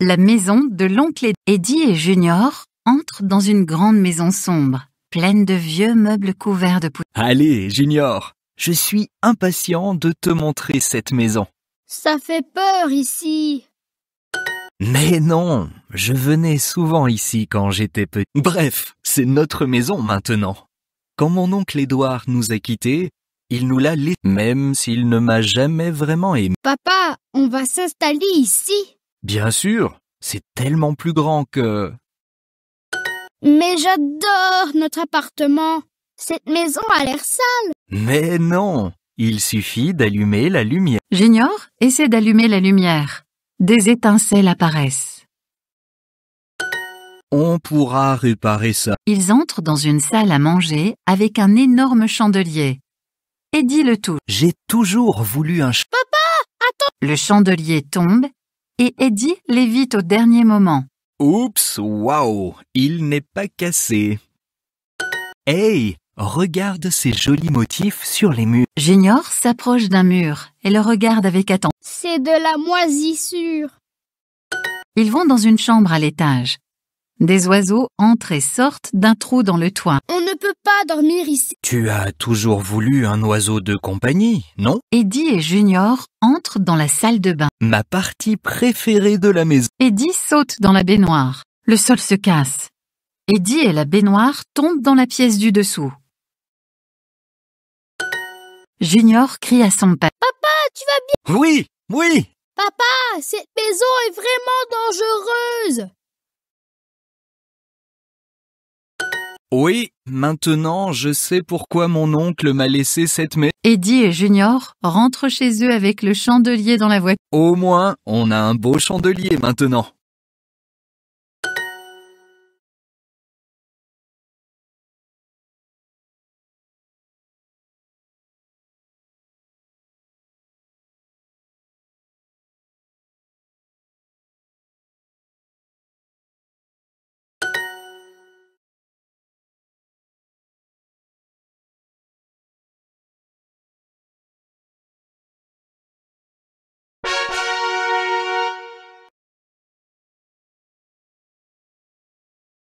La maison de l'oncle Eddie et Junior entre dans une grande maison sombre, pleine de vieux meubles couverts de poussière. Allez, Junior, je suis impatient de te montrer cette maison. Ça fait peur ici. Mais non, je venais souvent ici quand j'étais petit. Bref, c'est notre maison maintenant. Quand mon oncle Édouard nous a quittés, il nous l'a laissé, même s'il ne m'a jamais vraiment aimé. Papa, on va s'installer ici. Bien sûr, c'est tellement plus grand que... Mais j'adore notre appartement. Cette maison a l'air sale. Mais non, il suffit d'allumer la lumière. J'ignore, essaie d'allumer la lumière. Des étincelles apparaissent. On pourra réparer ça. Ils entrent dans une salle à manger avec un énorme chandelier. Et Eddie le tout. J'ai toujours voulu un... Papa, attends Le chandelier tombe et Eddie l'évite au dernier moment. Oups, waouh, il n'est pas cassé. Hey, regarde ces jolis motifs sur les murs. Junior s'approche d'un mur et le regarde avec attention. C'est de la moisissure. Ils vont dans une chambre à l'étage. Des oiseaux entrent et sortent d'un trou dans le toit. On ne peut pas dormir ici. Tu as toujours voulu un oiseau de compagnie, non Eddie et Junior entrent dans la salle de bain. Ma partie préférée de la maison. Eddie saute dans la baignoire. Le sol se casse. Eddie et la baignoire tombent dans la pièce du dessous. Junior crie à son père. Papa, tu vas bien Oui, oui Papa, cette maison est vraiment dangereuse Oui, maintenant je sais pourquoi mon oncle m'a laissé cette maison. Eddie et Junior rentrent chez eux avec le chandelier dans la voiture. Au moins, on a un beau chandelier maintenant.